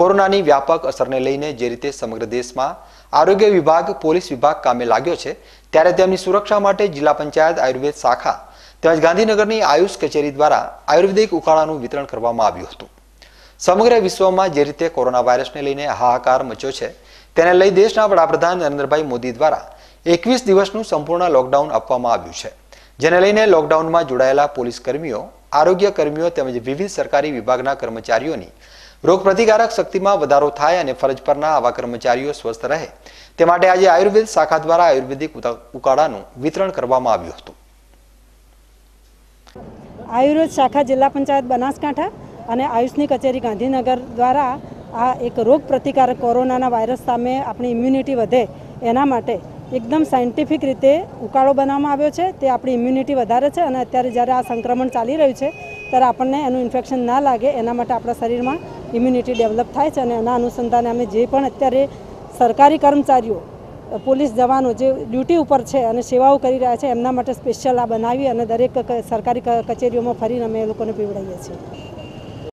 કોરોનાની વ્યાપક અસરને લઈને જે રીતે સમગ્ર દેશમાં આરોગ્ય વિભાગ પોલીસ વિભાગ કામે લાગ્યો છે ત્યારે તેમની સુરક્ષા માટે જિલ્લા પંચાયત આયુર્વેદ શાખા તેમજ ગાંધીનગરની આયુષ કચેરી દ્વારા આયુર્વેદિક ઉકાળાનું વિતરણ કરવામાં આવ્યું હતું સમગ્ર વિશ્વમાં જે રીતે કોરોના વાયરસને લઈને હાહાકાર મચ્યો છે તેને લઈ દેશના વડાપ્રધાન નરેન્દ્રભાઈ મોદી દ્વારા એકવીસ દિવસનું સંપૂર્ણ લોકડાઉન આપવામાં આવ્યું છે જેને લઈને લોકડાઉનમાં જોડાયેલા પોલીસ કર્મીઓ આરોગ્ય કર્મીઓ તેમજ વિવિધ સરકારી વિભાગના કર્મચારીઓની રોગ પ્રતિકારક શક્તિમાં વધારો થાય અને ફરજ પરના આવા કર્મચારીઓ સ્વસ્થ રહે તે માટે આજે આયુર્વેદ શાખા દ્વારા આયુર્વેદિક ઉકાળાનું વિતરણ કરવામાં આવ્યું હતું આયુર્વેદ શાખા જિલ્લા પંચાયત બનાસકાંઠા અને આયુષની કચેરી ગાંધીનગર દ્વારા આ એક રોગ પ્રતિકારક કોરોનાના વાયરસ સામે આપણી ઇમ્યુનિટી વધે એના માટે એકદમ સાયન્ટિફિક રીતે ઉકાળો બનાવવામાં આવ્યો છે તે આપણી ઇમ્યુનિટી વધારે છે અને અત્યારે જ્યારે આ સંક્રમણ ચાલી રહ્યું છે ત્યારે આપણને એનું ઇન્ફેક્શન ના લાગે એના માટે આપણા શરીરમાં ઇમ્યુનિટી ડેવલપ થાય છે અને એના અનુસંધાને અમે જે પણ અત્યારે સરકારી કર્મચારીઓ પોલીસ જવાનો જે ડ્યુટી ઉપર છે અને સેવાઓ કરી રહ્યા છે એમના માટે સ્પેશિયલ આ બનાવી અને દરેક સરકારી કચેરીઓમાં ફરીને અમે એ લોકોને પીવડાવીએ છીએ